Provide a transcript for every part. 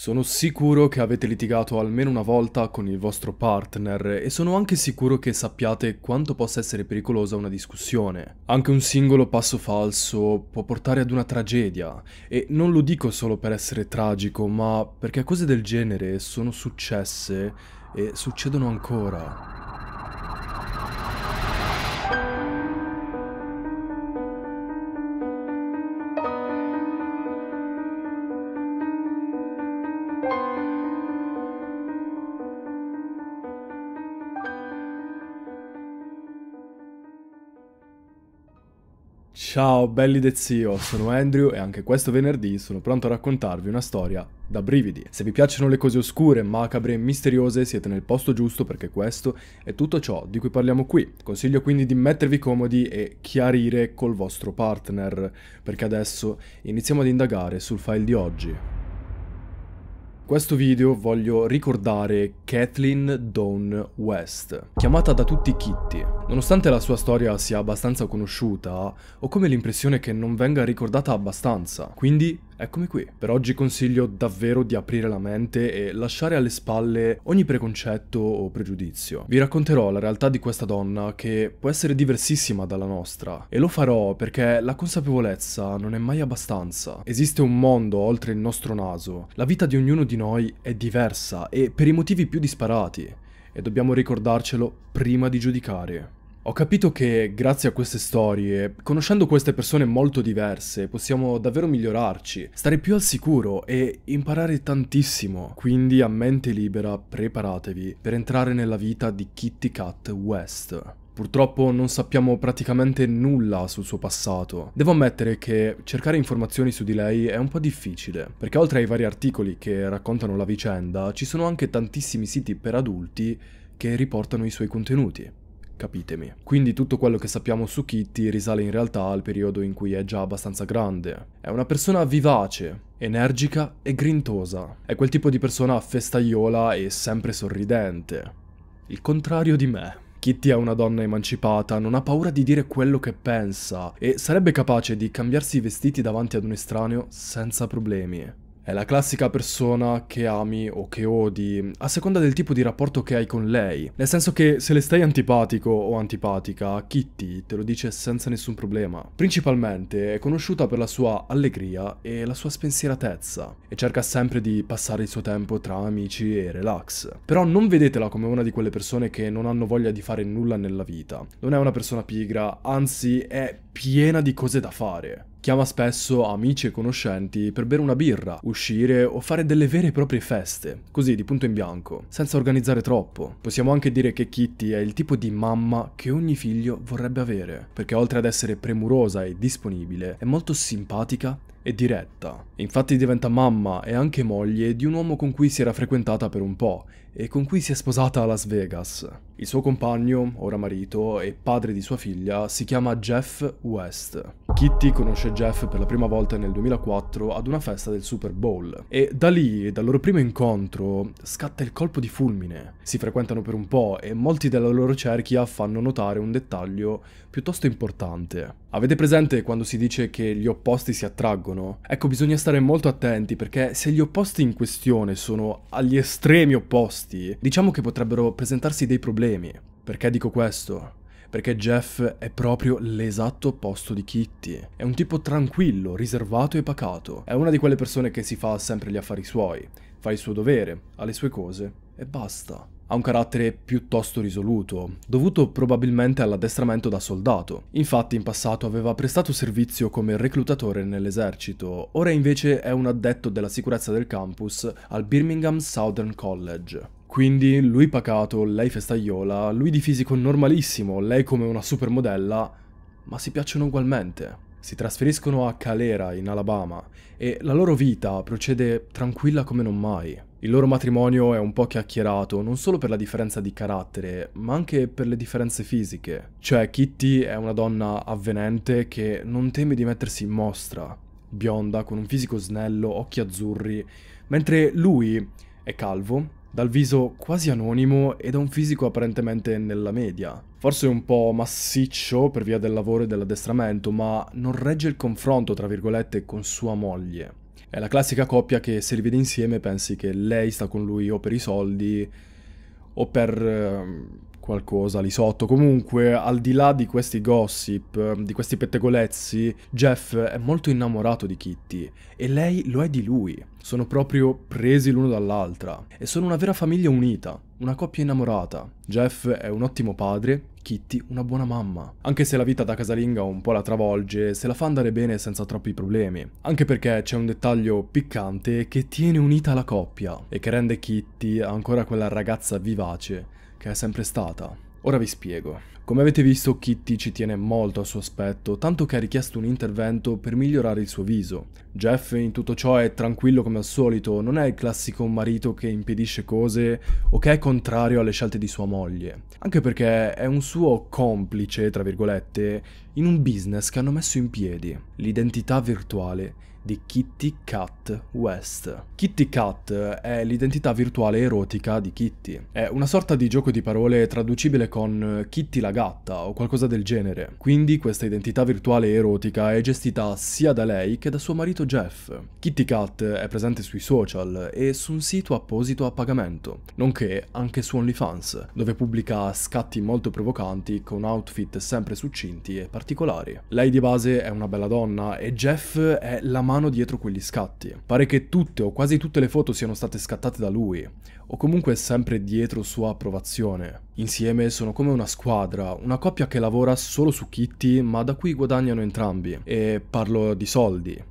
Sono sicuro che avete litigato almeno una volta con il vostro partner e sono anche sicuro che sappiate quanto possa essere pericolosa una discussione. Anche un singolo passo falso può portare ad una tragedia e non lo dico solo per essere tragico, ma perché cose del genere sono successe e succedono ancora. Ciao belli de zio, sono Andrew e anche questo venerdì sono pronto a raccontarvi una storia da brividi. Se vi piacciono le cose oscure, macabre e misteriose siete nel posto giusto perché questo è tutto ciò di cui parliamo qui. Consiglio quindi di mettervi comodi e chiarire col vostro partner perché adesso iniziamo ad indagare sul file di oggi questo video voglio ricordare Kathleen Dawn West, chiamata da tutti Kitty. Nonostante la sua storia sia abbastanza conosciuta, ho come l'impressione che non venga ricordata abbastanza, quindi Eccomi qui, per oggi consiglio davvero di aprire la mente e lasciare alle spalle ogni preconcetto o pregiudizio. Vi racconterò la realtà di questa donna che può essere diversissima dalla nostra e lo farò perché la consapevolezza non è mai abbastanza. Esiste un mondo oltre il nostro naso, la vita di ognuno di noi è diversa e per i motivi più disparati e dobbiamo ricordarcelo prima di giudicare. Ho capito che grazie a queste storie, conoscendo queste persone molto diverse, possiamo davvero migliorarci, stare più al sicuro e imparare tantissimo. Quindi a mente libera preparatevi per entrare nella vita di Kitty Cat West. Purtroppo non sappiamo praticamente nulla sul suo passato. Devo ammettere che cercare informazioni su di lei è un po' difficile, perché oltre ai vari articoli che raccontano la vicenda, ci sono anche tantissimi siti per adulti che riportano i suoi contenuti capitemi. Quindi tutto quello che sappiamo su Kitty risale in realtà al periodo in cui è già abbastanza grande. È una persona vivace, energica e grintosa. È quel tipo di persona festaiola e sempre sorridente. Il contrario di me. Kitty è una donna emancipata, non ha paura di dire quello che pensa e sarebbe capace di cambiarsi i vestiti davanti ad un estraneo senza problemi. È la classica persona che ami o che odi, a seconda del tipo di rapporto che hai con lei. Nel senso che se le stai antipatico o antipatica, Kitty te lo dice senza nessun problema. Principalmente è conosciuta per la sua allegria e la sua spensieratezza, e cerca sempre di passare il suo tempo tra amici e relax. Però non vedetela come una di quelle persone che non hanno voglia di fare nulla nella vita. Non è una persona pigra, anzi è piena di cose da fare. Chiama spesso amici e conoscenti per bere una birra, uscire o fare delle vere e proprie feste, così di punto in bianco, senza organizzare troppo. Possiamo anche dire che Kitty è il tipo di mamma che ogni figlio vorrebbe avere, perché oltre ad essere premurosa e disponibile, è molto simpatica e diretta. Infatti diventa mamma e anche moglie di un uomo con cui si era frequentata per un po' e con cui si è sposata a Las Vegas. Il suo compagno, ora marito, e padre di sua figlia si chiama Jeff West. Kitty conosce Jeff per la prima volta nel 2004 ad una festa del Super Bowl e da lì, dal loro primo incontro, scatta il colpo di fulmine. Si frequentano per un po' e molti della loro cerchia fanno notare un dettaglio piuttosto importante. Avete presente quando si dice che gli opposti si attraggono? Ecco, bisogna stare molto attenti perché se gli opposti in questione sono agli estremi opposti, questi, diciamo che potrebbero presentarsi dei problemi. Perché dico questo? Perché Jeff è proprio l'esatto opposto di Kitty. È un tipo tranquillo, riservato e pacato. È una di quelle persone che si fa sempre gli affari suoi, fa il suo dovere, ha le sue cose e basta. Ha un carattere piuttosto risoluto, dovuto probabilmente all'addestramento da soldato. Infatti in passato aveva prestato servizio come reclutatore nell'esercito, ora invece è un addetto della sicurezza del campus al Birmingham Southern College. Quindi lui pacato, lei festaiola, lui di fisico normalissimo, lei come una supermodella, ma si piacciono ugualmente. Si trasferiscono a Calera, in Alabama, e la loro vita procede tranquilla come non mai. Il loro matrimonio è un po' chiacchierato non solo per la differenza di carattere, ma anche per le differenze fisiche. Cioè, Kitty è una donna avvenente che non teme di mettersi in mostra, bionda, con un fisico snello, occhi azzurri, mentre lui è calvo, dal viso quasi anonimo e da un fisico apparentemente nella media. Forse un po' massiccio per via del lavoro e dell'addestramento, ma non regge il confronto, tra virgolette, con sua moglie. È la classica coppia che se li vede insieme pensi che lei sta con lui o per i soldi o per ehm, qualcosa lì sotto. Comunque, al di là di questi gossip, ehm, di questi pettegolezzi, Jeff è molto innamorato di Kitty e lei lo è di lui. Sono proprio presi l'uno dall'altra e sono una vera famiglia unita, una coppia innamorata. Jeff è un ottimo padre, Kitty una buona mamma. Anche se la vita da casalinga un po' la travolge, se la fa andare bene senza troppi problemi. Anche perché c'è un dettaglio piccante che tiene unita la coppia e che rende Kitty ancora quella ragazza vivace che è sempre stata. Ora vi spiego. Come avete visto Kitty ci tiene molto al suo aspetto, tanto che ha richiesto un intervento per migliorare il suo viso. Jeff in tutto ciò è tranquillo come al solito, non è il classico marito che impedisce cose o che è contrario alle scelte di sua moglie, anche perché è un suo complice, tra virgolette, in un business che hanno messo in piedi, l'identità virtuale di Kitty Cat West. Kitty Cat è l'identità virtuale erotica di Kitty. È una sorta di gioco di parole traducibile con Kitty la gatta o qualcosa del genere. Quindi questa identità virtuale erotica è gestita sia da lei che da suo marito Jeff. Kitty Cat è presente sui social e su un sito apposito a pagamento, nonché anche su OnlyFans, dove pubblica scatti molto provocanti con outfit sempre succinti e particolari. Lei di base è una bella donna e Jeff è l'amante mano dietro quegli scatti. Pare che tutte o quasi tutte le foto siano state scattate da lui, o comunque sempre dietro sua approvazione. Insieme sono come una squadra, una coppia che lavora solo su Kitty ma da cui guadagnano entrambi, e parlo di soldi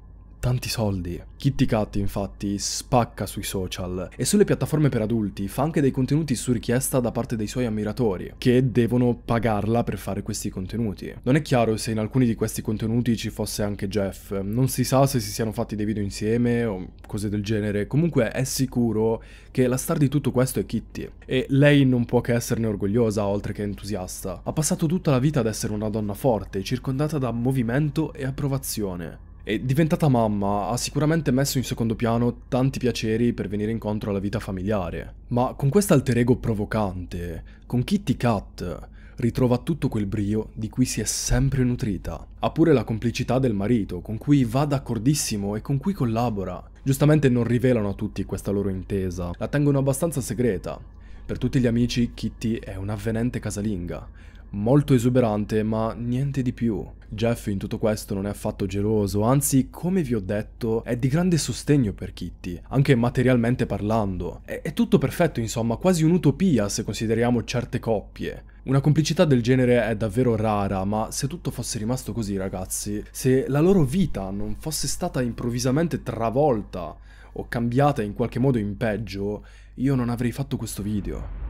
tanti soldi. Kitty Cat infatti spacca sui social e sulle piattaforme per adulti fa anche dei contenuti su richiesta da parte dei suoi ammiratori, che devono pagarla per fare questi contenuti. Non è chiaro se in alcuni di questi contenuti ci fosse anche Jeff, non si sa se si siano fatti dei video insieme o cose del genere, comunque è sicuro che la star di tutto questo è Kitty e lei non può che esserne orgogliosa oltre che entusiasta. Ha passato tutta la vita ad essere una donna forte, circondata da movimento e approvazione. E diventata mamma, ha sicuramente messo in secondo piano tanti piaceri per venire incontro alla vita familiare. Ma con questo alter ego provocante, con Kitty Cat, ritrova tutto quel brio di cui si è sempre nutrita. Ha pure la complicità del marito, con cui va d'accordissimo e con cui collabora. Giustamente non rivelano a tutti questa loro intesa, la tengono abbastanza segreta. Per tutti gli amici, Kitty è un'avvenente casalinga, molto esuberante, ma niente di più. Jeff in tutto questo non è affatto geloso, anzi, come vi ho detto, è di grande sostegno per Kitty, anche materialmente parlando. È, è tutto perfetto, insomma, quasi un'utopia se consideriamo certe coppie. Una complicità del genere è davvero rara, ma se tutto fosse rimasto così, ragazzi, se la loro vita non fosse stata improvvisamente travolta o cambiata in qualche modo in peggio, io non avrei fatto questo video.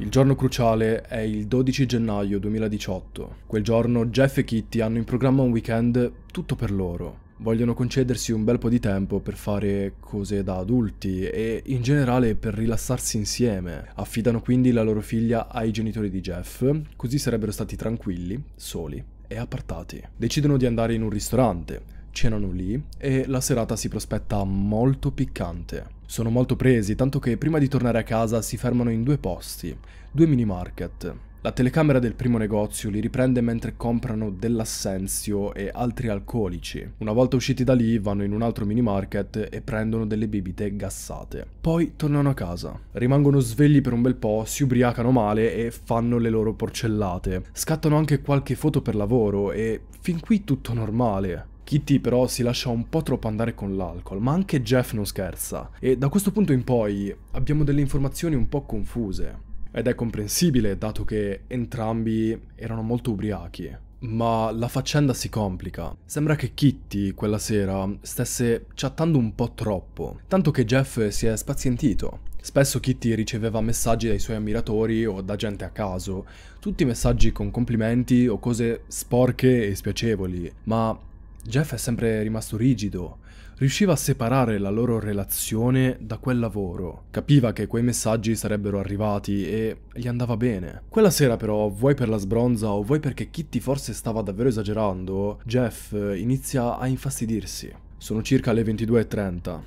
Il giorno cruciale è il 12 gennaio 2018. Quel giorno Jeff e Kitty hanno in programma un weekend tutto per loro. Vogliono concedersi un bel po' di tempo per fare cose da adulti e in generale per rilassarsi insieme. Affidano quindi la loro figlia ai genitori di Jeff, così sarebbero stati tranquilli, soli e appartati. Decidono di andare in un ristorante cenano lì e la serata si prospetta molto piccante. Sono molto presi, tanto che prima di tornare a casa si fermano in due posti, due mini market. La telecamera del primo negozio li riprende mentre comprano dell'assenzio e altri alcolici. Una volta usciti da lì vanno in un altro mini market e prendono delle bibite gassate. Poi tornano a casa. Rimangono svegli per un bel po', si ubriacano male e fanno le loro porcellate. Scattano anche qualche foto per lavoro e fin qui tutto normale. Kitty però si lascia un po' troppo andare con l'alcol, ma anche Jeff non scherza e da questo punto in poi abbiamo delle informazioni un po' confuse. Ed è comprensibile dato che entrambi erano molto ubriachi. Ma la faccenda si complica. Sembra che Kitty quella sera stesse chattando un po' troppo, tanto che Jeff si è spazientito. Spesso Kitty riceveva messaggi dai suoi ammiratori o da gente a caso, tutti messaggi con complimenti o cose sporche e spiacevoli, ma Jeff è sempre rimasto rigido, riusciva a separare la loro relazione da quel lavoro. Capiva che quei messaggi sarebbero arrivati e gli andava bene. Quella sera però, vuoi per la sbronza o vuoi perché Kitty forse stava davvero esagerando, Jeff inizia a infastidirsi. Sono circa le 22.30.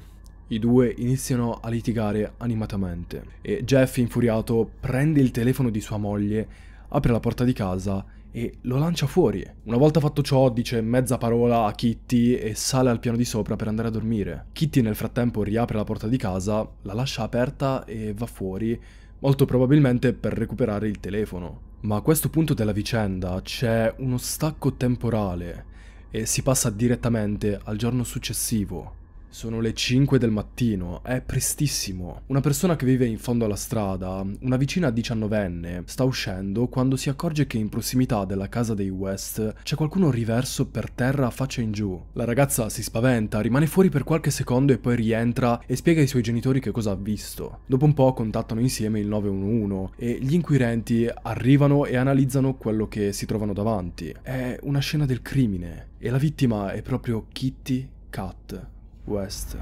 I due iniziano a litigare animatamente e Jeff, infuriato, prende il telefono di sua moglie, apre la porta di casa e lo lancia fuori. Una volta fatto ciò dice mezza parola a Kitty e sale al piano di sopra per andare a dormire. Kitty nel frattempo riapre la porta di casa, la lascia aperta e va fuori, molto probabilmente per recuperare il telefono. Ma a questo punto della vicenda c'è uno stacco temporale e si passa direttamente al giorno successivo, sono le 5 del mattino, è prestissimo. Una persona che vive in fondo alla strada, una vicina diciannovenne, sta uscendo quando si accorge che in prossimità della casa dei West c'è qualcuno riverso per terra a faccia in giù. La ragazza si spaventa, rimane fuori per qualche secondo e poi rientra e spiega ai suoi genitori che cosa ha visto. Dopo un po' contattano insieme il 911 e gli inquirenti arrivano e analizzano quello che si trovano davanti. È una scena del crimine e la vittima è proprio Kitty Cat. West.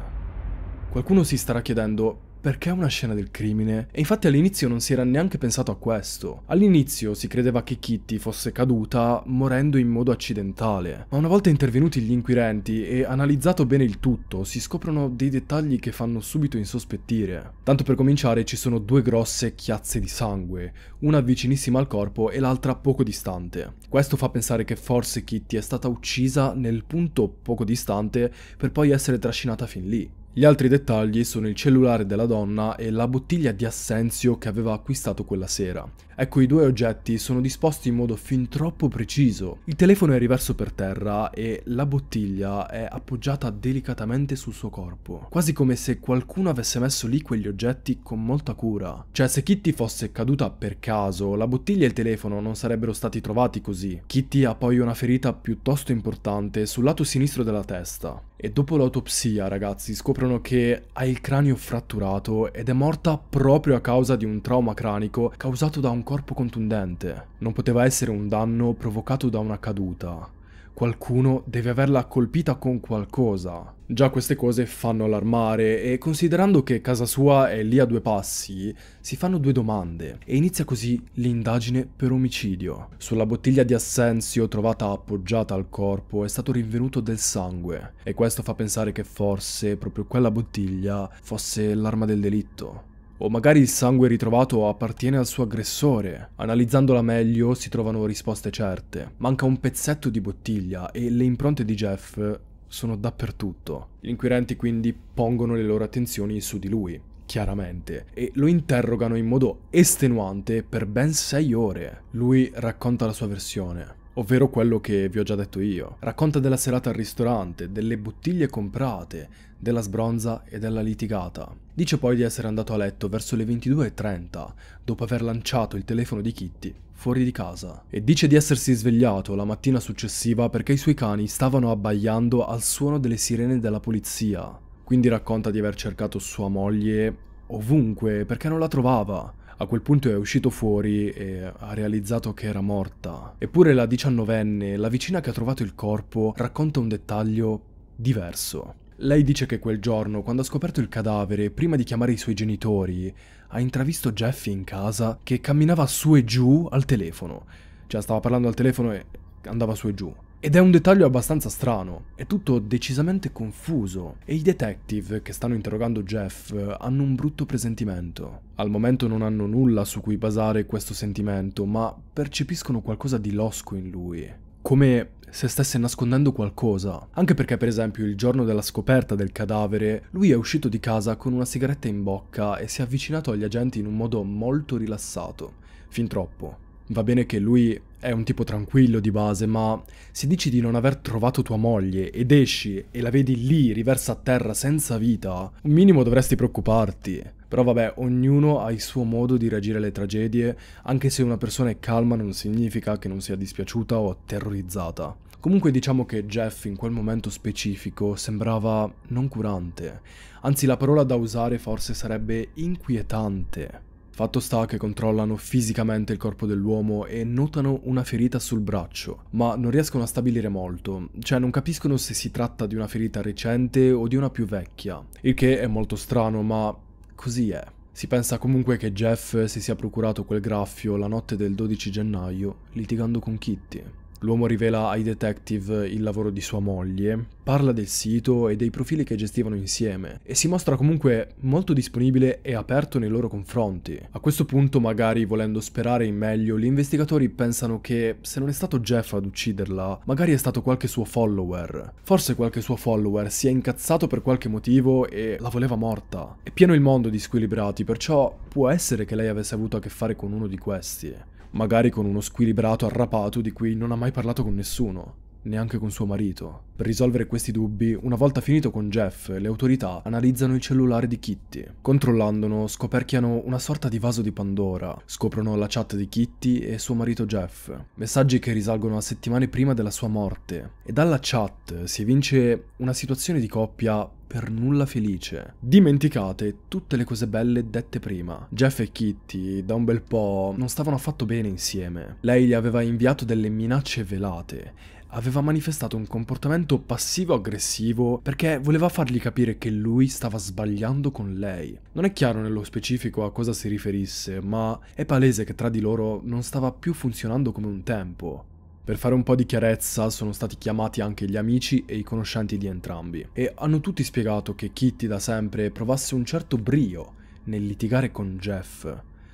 Qualcuno si starà chiedendo perché una scena del crimine? E infatti all'inizio non si era neanche pensato a questo. All'inizio si credeva che Kitty fosse caduta morendo in modo accidentale, ma una volta intervenuti gli inquirenti e analizzato bene il tutto, si scoprono dei dettagli che fanno subito insospettire. Tanto per cominciare ci sono due grosse chiazze di sangue, una vicinissima al corpo e l'altra poco distante. Questo fa pensare che forse Kitty è stata uccisa nel punto poco distante per poi essere trascinata fin lì. Gli altri dettagli sono il cellulare della donna e la bottiglia di assenzio che aveva acquistato quella sera. Ecco, i due oggetti sono disposti in modo fin troppo preciso. Il telefono è riverso per terra e la bottiglia è appoggiata delicatamente sul suo corpo, quasi come se qualcuno avesse messo lì quegli oggetti con molta cura. Cioè, se Kitty fosse caduta per caso, la bottiglia e il telefono non sarebbero stati trovati così. Kitty ha poi una ferita piuttosto importante sul lato sinistro della testa e dopo l'autopsia, ragazzi, scoprono che ha il cranio fratturato ed è morta proprio a causa di un trauma cranico causato da un corpo contundente. Non poteva essere un danno provocato da una caduta qualcuno deve averla colpita con qualcosa. Già queste cose fanno allarmare e considerando che casa sua è lì a due passi, si fanno due domande e inizia così l'indagine per omicidio. Sulla bottiglia di assenzio trovata appoggiata al corpo è stato rinvenuto del sangue e questo fa pensare che forse proprio quella bottiglia fosse l'arma del delitto o magari il sangue ritrovato appartiene al suo aggressore. Analizzandola meglio si trovano risposte certe. Manca un pezzetto di bottiglia e le impronte di Jeff sono dappertutto. Gli inquirenti quindi pongono le loro attenzioni su di lui, chiaramente, e lo interrogano in modo estenuante per ben sei ore. Lui racconta la sua versione ovvero quello che vi ho già detto io. Racconta della serata al ristorante, delle bottiglie comprate, della sbronza e della litigata. Dice poi di essere andato a letto verso le 22.30, dopo aver lanciato il telefono di Kitty fuori di casa, e dice di essersi svegliato la mattina successiva perché i suoi cani stavano abbaiando al suono delle sirene della polizia. Quindi racconta di aver cercato sua moglie ovunque perché non la trovava a quel punto è uscito fuori e ha realizzato che era morta. Eppure la diciannovenne, la vicina che ha trovato il corpo, racconta un dettaglio diverso. Lei dice che quel giorno, quando ha scoperto il cadavere, prima di chiamare i suoi genitori, ha intravisto Jeffy in casa che camminava su e giù al telefono. Cioè stava parlando al telefono e andava su e giù. Ed è un dettaglio abbastanza strano, è tutto decisamente confuso e i detective che stanno interrogando Jeff eh, hanno un brutto presentimento. Al momento non hanno nulla su cui basare questo sentimento, ma percepiscono qualcosa di losco in lui, come se stesse nascondendo qualcosa. Anche perché, per esempio, il giorno della scoperta del cadavere, lui è uscito di casa con una sigaretta in bocca e si è avvicinato agli agenti in un modo molto rilassato, fin troppo. Va bene che lui è un tipo tranquillo di base, ma se dici di non aver trovato tua moglie ed esci e la vedi lì riversa a terra senza vita, un minimo dovresti preoccuparti. Però vabbè, ognuno ha il suo modo di reagire alle tragedie, anche se una persona è calma non significa che non sia dispiaciuta o terrorizzata. Comunque diciamo che Jeff in quel momento specifico sembrava non curante, anzi la parola da usare forse sarebbe inquietante. Fatto sta che controllano fisicamente il corpo dell'uomo e notano una ferita sul braccio, ma non riescono a stabilire molto, cioè non capiscono se si tratta di una ferita recente o di una più vecchia, il che è molto strano, ma così è. Si pensa comunque che Jeff si sia procurato quel graffio la notte del 12 gennaio litigando con Kitty. L'uomo rivela ai detective il lavoro di sua moglie, parla del sito e dei profili che gestivano insieme e si mostra comunque molto disponibile e aperto nei loro confronti. A questo punto, magari volendo sperare in meglio, gli investigatori pensano che se non è stato Jeff ad ucciderla, magari è stato qualche suo follower. Forse qualche suo follower si è incazzato per qualche motivo e la voleva morta. È pieno il mondo di squilibrati, perciò può essere che lei avesse avuto a che fare con uno di questi magari con uno squilibrato arrapato di cui non ha mai parlato con nessuno neanche con suo marito. Per risolvere questi dubbi, una volta finito con Jeff, le autorità analizzano il cellulare di Kitty. Controllandolo, scoperchiano una sorta di vaso di Pandora, scoprono la chat di Kitty e suo marito Jeff, messaggi che risalgono a settimane prima della sua morte, e dalla chat si evince una situazione di coppia per nulla felice. Dimenticate tutte le cose belle dette prima. Jeff e Kitty da un bel po' non stavano affatto bene insieme. Lei gli aveva inviato delle minacce velate aveva manifestato un comportamento passivo-aggressivo perché voleva fargli capire che lui stava sbagliando con lei. Non è chiaro nello specifico a cosa si riferisse, ma è palese che tra di loro non stava più funzionando come un tempo. Per fare un po' di chiarezza sono stati chiamati anche gli amici e i conoscenti di entrambi e hanno tutti spiegato che Kitty da sempre provasse un certo brio nel litigare con Jeff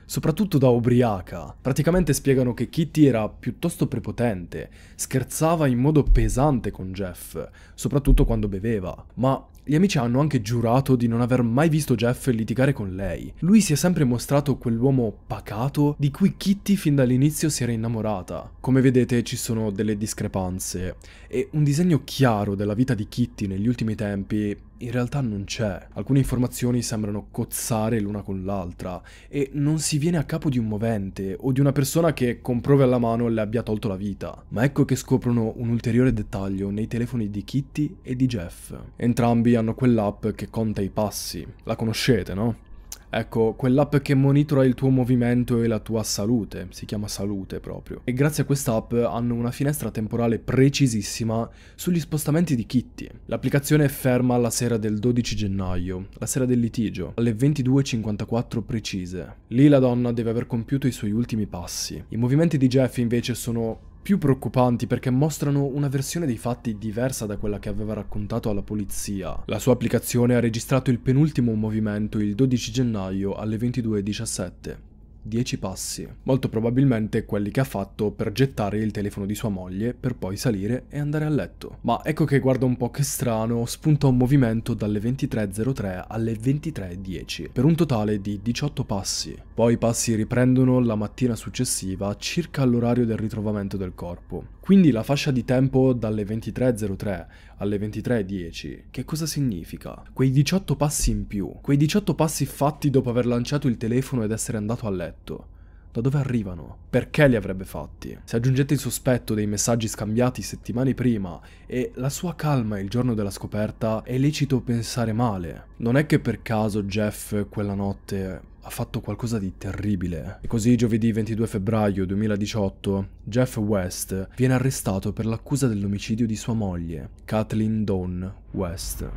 soprattutto da ubriaca. Praticamente spiegano che Kitty era piuttosto prepotente, scherzava in modo pesante con Jeff, soprattutto quando beveva. Ma gli amici hanno anche giurato di non aver mai visto Jeff litigare con lei. Lui si è sempre mostrato quell'uomo pacato di cui Kitty fin dall'inizio si era innamorata. Come vedete ci sono delle discrepanze e un disegno chiaro della vita di Kitty negli ultimi tempi in realtà non c'è. Alcune informazioni sembrano cozzare l'una con l'altra e non si viene a capo di un movente o di una persona che con prove alla mano le abbia tolto la vita. Ma ecco che scoprono un ulteriore dettaglio nei telefoni di Kitty e di Jeff. Entrambi hanno quell'app che conta i passi. La conoscete, no? Ecco, quell'app che monitora il tuo movimento e la tua salute, si chiama salute proprio. E grazie a quest'app hanno una finestra temporale precisissima sugli spostamenti di Kitty. L'applicazione è ferma la sera del 12 gennaio, la sera del litigio, alle 22.54 precise. Lì la donna deve aver compiuto i suoi ultimi passi. I movimenti di Jeff invece sono più preoccupanti perché mostrano una versione dei fatti diversa da quella che aveva raccontato alla polizia. La sua applicazione ha registrato il penultimo movimento il 12 gennaio alle 22.17. 10 passi, molto probabilmente quelli che ha fatto per gettare il telefono di sua moglie per poi salire e andare a letto. Ma ecco che guarda un po' che strano, spunta un movimento dalle 23.03 alle 23.10 per un totale di 18 passi. Poi i passi riprendono la mattina successiva circa all'orario del ritrovamento del corpo. Quindi la fascia di tempo dalle 23.03 alle 23.10, che cosa significa? Quei 18 passi in più, quei 18 passi fatti dopo aver lanciato il telefono ed essere andato a letto. Da dove arrivano? Perché li avrebbe fatti? Se aggiungete il sospetto dei messaggi scambiati settimane prima e la sua calma il giorno della scoperta, è lecito pensare male. Non è che per caso Jeff quella notte ha fatto qualcosa di terribile. E così giovedì 22 febbraio 2018 Jeff West viene arrestato per l'accusa dell'omicidio di sua moglie, Kathleen Dawn West.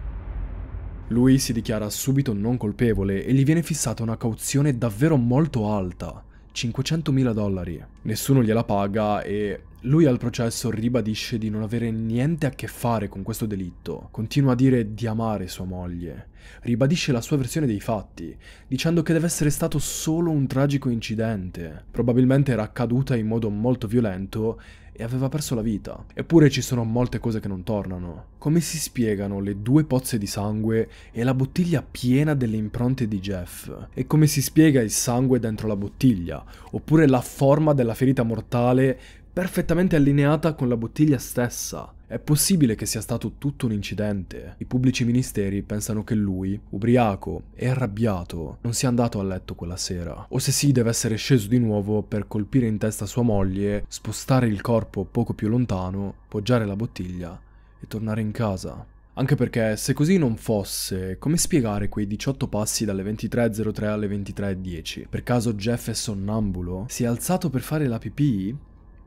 Lui si dichiara subito non colpevole e gli viene fissata una cauzione davvero molto alta, 500.000 dollari. Nessuno gliela paga e lui al processo ribadisce di non avere niente a che fare con questo delitto, continua a dire di amare sua moglie, ribadisce la sua versione dei fatti, dicendo che deve essere stato solo un tragico incidente, probabilmente era accaduta in modo molto violento e aveva perso la vita. Eppure ci sono molte cose che non tornano. Come si spiegano le due pozze di sangue e la bottiglia piena delle impronte di Jeff? E come si spiega il sangue dentro la bottiglia? Oppure la forma della ferita mortale perfettamente allineata con la bottiglia stessa. È possibile che sia stato tutto un incidente. I pubblici ministeri pensano che lui, ubriaco e arrabbiato, non sia andato a letto quella sera. O se sì, deve essere sceso di nuovo per colpire in testa sua moglie, spostare il corpo poco più lontano, poggiare la bottiglia e tornare in casa. Anche perché se così non fosse, come spiegare quei 18 passi dalle 23.03 alle 23.10? Per caso Jeff è sonnambulo? Si è alzato per fare la pipì?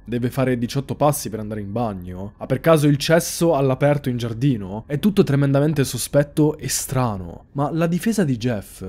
Deve fare 18 passi per andare in bagno? Ha per caso il cesso all'aperto in giardino? È tutto tremendamente sospetto e strano. Ma la difesa di Jeff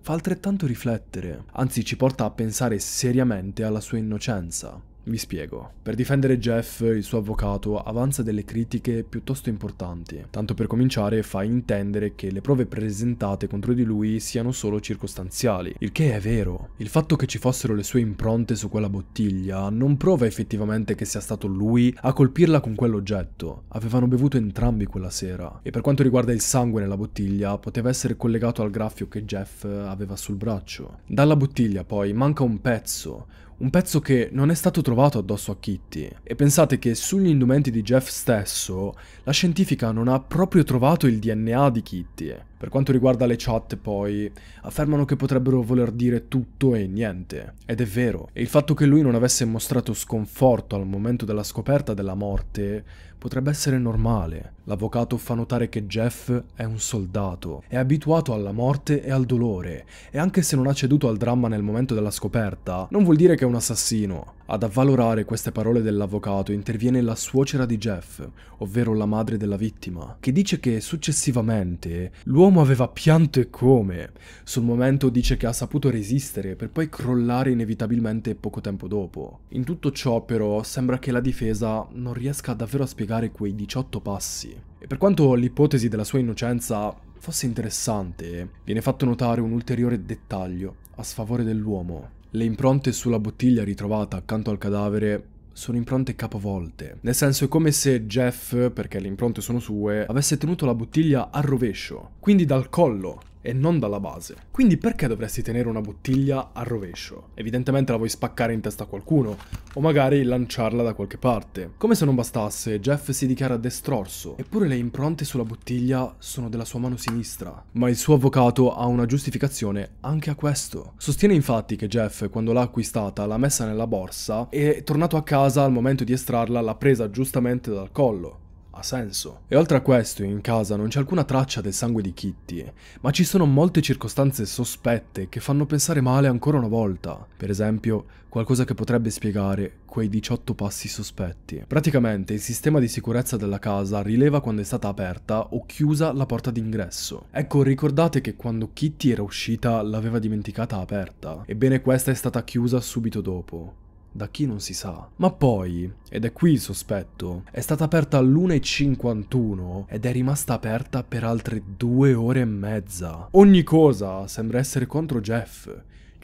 fa altrettanto riflettere, anzi ci porta a pensare seriamente alla sua innocenza. Vi spiego. Per difendere Jeff, il suo avvocato avanza delle critiche piuttosto importanti. Tanto per cominciare fa intendere che le prove presentate contro di lui siano solo circostanziali, il che è vero. Il fatto che ci fossero le sue impronte su quella bottiglia non prova effettivamente che sia stato lui a colpirla con quell'oggetto. Avevano bevuto entrambi quella sera. E per quanto riguarda il sangue nella bottiglia, poteva essere collegato al graffio che Jeff aveva sul braccio. Dalla bottiglia poi manca un pezzo, un pezzo che non è stato trovato addosso a Kitty. E pensate che sugli indumenti di Jeff stesso, la scientifica non ha proprio trovato il DNA di Kitty. Per quanto riguarda le chat poi, affermano che potrebbero voler dire tutto e niente. Ed è vero, e il fatto che lui non avesse mostrato sconforto al momento della scoperta della morte Potrebbe essere normale. L'avvocato fa notare che Jeff è un soldato, è abituato alla morte e al dolore, e anche se non ha ceduto al dramma nel momento della scoperta, non vuol dire che è un assassino. Ad avvalorare queste parole dell'avvocato interviene la suocera di Jeff, ovvero la madre della vittima, che dice che successivamente l'uomo aveva pianto e come. Sul momento dice che ha saputo resistere per poi crollare inevitabilmente poco tempo dopo. In tutto ciò però sembra che la difesa non riesca davvero a spiegare quei 18 passi. E per quanto l'ipotesi della sua innocenza fosse interessante, viene fatto notare un ulteriore dettaglio a sfavore dell'uomo. Le impronte sulla bottiglia ritrovata accanto al cadavere sono impronte capovolte. Nel senso è come se Jeff, perché le impronte sono sue, avesse tenuto la bottiglia al rovescio, quindi dal collo e non dalla base. Quindi perché dovresti tenere una bottiglia al rovescio? Evidentemente la vuoi spaccare in testa a qualcuno, o magari lanciarla da qualche parte. Come se non bastasse, Jeff si dichiara destrorso, eppure le impronte sulla bottiglia sono della sua mano sinistra. Ma il suo avvocato ha una giustificazione anche a questo. Sostiene infatti che Jeff, quando l'ha acquistata, l'ha messa nella borsa e, tornato a casa al momento di estrarla, l'ha presa giustamente dal collo ha senso. E oltre a questo, in casa non c'è alcuna traccia del sangue di Kitty, ma ci sono molte circostanze sospette che fanno pensare male ancora una volta. Per esempio, qualcosa che potrebbe spiegare quei 18 passi sospetti. Praticamente il sistema di sicurezza della casa rileva quando è stata aperta o chiusa la porta d'ingresso. Ecco, ricordate che quando Kitty era uscita l'aveva dimenticata aperta. Ebbene questa è stata chiusa subito dopo da chi non si sa. Ma poi, ed è qui il sospetto, è stata aperta all'1.51 ed è rimasta aperta per altre due ore e mezza. Ogni cosa sembra essere contro Jeff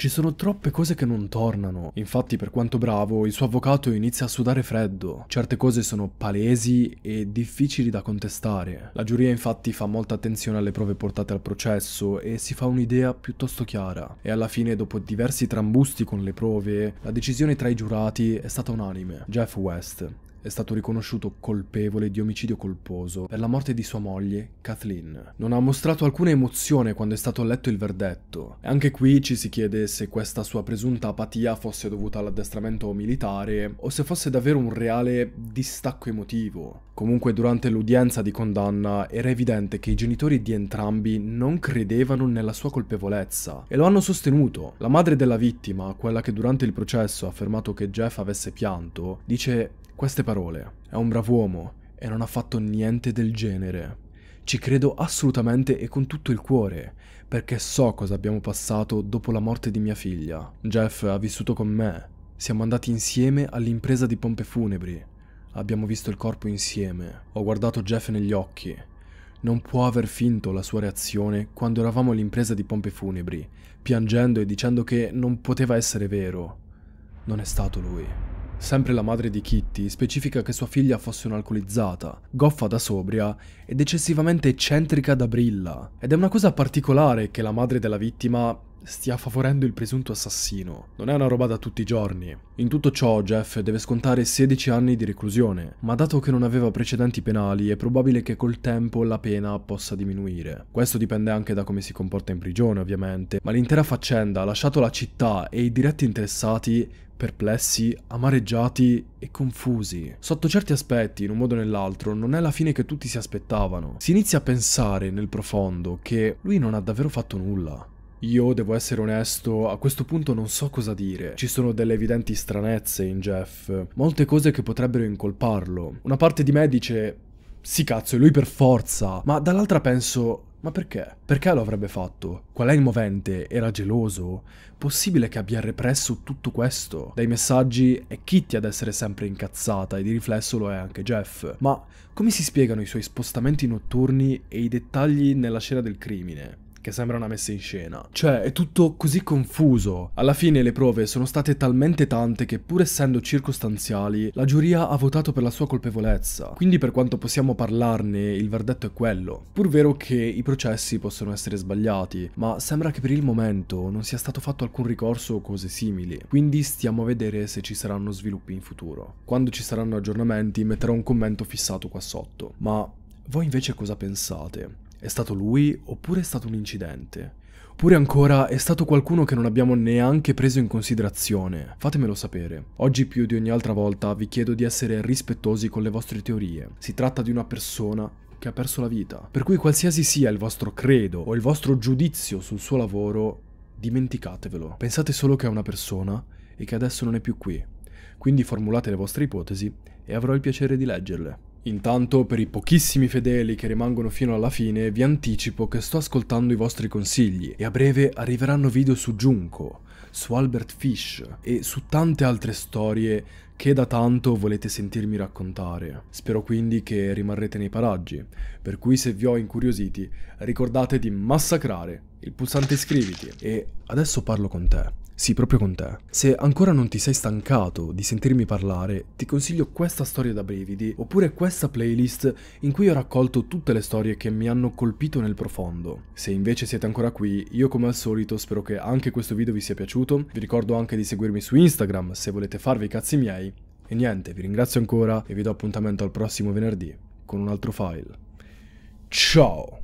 ci sono troppe cose che non tornano. Infatti, per quanto bravo, il suo avvocato inizia a sudare freddo. Certe cose sono palesi e difficili da contestare. La giuria infatti fa molta attenzione alle prove portate al processo e si fa un'idea piuttosto chiara. E alla fine, dopo diversi trambusti con le prove, la decisione tra i giurati è stata unanime. Jeff West è stato riconosciuto colpevole di omicidio colposo per la morte di sua moglie, Kathleen. Non ha mostrato alcuna emozione quando è stato letto il verdetto. E anche qui ci si chiede se questa sua presunta apatia fosse dovuta all'addestramento militare o se fosse davvero un reale distacco emotivo. Comunque durante l'udienza di condanna era evidente che i genitori di entrambi non credevano nella sua colpevolezza e lo hanno sostenuto. La madre della vittima, quella che durante il processo ha affermato che Jeff avesse pianto, dice queste parole. È un brav'uomo e non ha fatto niente del genere. Ci credo assolutamente e con tutto il cuore, perché so cosa abbiamo passato dopo la morte di mia figlia. Jeff ha vissuto con me. Siamo andati insieme all'impresa di pompe funebri. Abbiamo visto il corpo insieme. Ho guardato Jeff negli occhi. Non può aver finto la sua reazione quando eravamo all'impresa di pompe funebri, piangendo e dicendo che non poteva essere vero. Non è stato lui. Sempre la madre di Kitty specifica che sua figlia fosse un'alcolizzata, goffa da sobria ed eccessivamente eccentrica da brilla. Ed è una cosa particolare che la madre della vittima stia favorendo il presunto assassino. Non è una roba da tutti i giorni. In tutto ciò Jeff deve scontare 16 anni di reclusione, ma dato che non aveva precedenti penali è probabile che col tempo la pena possa diminuire. Questo dipende anche da come si comporta in prigione ovviamente, ma l'intera faccenda ha lasciato la città e i diretti interessati perplessi, amareggiati e confusi. Sotto certi aspetti, in un modo o nell'altro, non è la fine che tutti si aspettavano. Si inizia a pensare nel profondo che lui non ha davvero fatto nulla. Io devo essere onesto, a questo punto non so cosa dire. Ci sono delle evidenti stranezze in Jeff, molte cose che potrebbero incolparlo. Una parte di me dice, sì cazzo, è lui per forza, ma dall'altra penso, ma perché? Perché lo avrebbe fatto? Qual è il movente? Era geloso? Possibile che abbia represso tutto questo? Dai messaggi è Kitty ad essere sempre incazzata e di riflesso lo è anche Jeff. Ma come si spiegano i suoi spostamenti notturni e i dettagli nella scena del crimine? che sembra una messa in scena. Cioè, è tutto così confuso. Alla fine le prove sono state talmente tante che pur essendo circostanziali, la giuria ha votato per la sua colpevolezza. Quindi per quanto possiamo parlarne, il verdetto è quello. Pur vero che i processi possono essere sbagliati, ma sembra che per il momento non sia stato fatto alcun ricorso o cose simili. Quindi stiamo a vedere se ci saranno sviluppi in futuro. Quando ci saranno aggiornamenti metterò un commento fissato qua sotto. Ma voi invece cosa pensate? È stato lui oppure è stato un incidente? Oppure ancora è stato qualcuno che non abbiamo neanche preso in considerazione? Fatemelo sapere. Oggi più di ogni altra volta vi chiedo di essere rispettosi con le vostre teorie. Si tratta di una persona che ha perso la vita. Per cui qualsiasi sia il vostro credo o il vostro giudizio sul suo lavoro, dimenticatevelo. Pensate solo che è una persona e che adesso non è più qui. Quindi formulate le vostre ipotesi e avrò il piacere di leggerle. Intanto, per i pochissimi fedeli che rimangono fino alla fine, vi anticipo che sto ascoltando i vostri consigli e a breve arriveranno video su Junko, su Albert Fish e su tante altre storie che da tanto volete sentirmi raccontare. Spero quindi che rimarrete nei paraggi, per cui se vi ho incuriositi ricordate di massacrare il pulsante iscriviti e adesso parlo con te. Sì, proprio con te. Se ancora non ti sei stancato di sentirmi parlare, ti consiglio questa storia da brividi oppure questa playlist in cui ho raccolto tutte le storie che mi hanno colpito nel profondo. Se invece siete ancora qui, io come al solito spero che anche questo video vi sia piaciuto, vi ricordo anche di seguirmi su Instagram se volete farvi i cazzi miei, e niente, vi ringrazio ancora e vi do appuntamento al prossimo venerdì con un altro file. Ciao!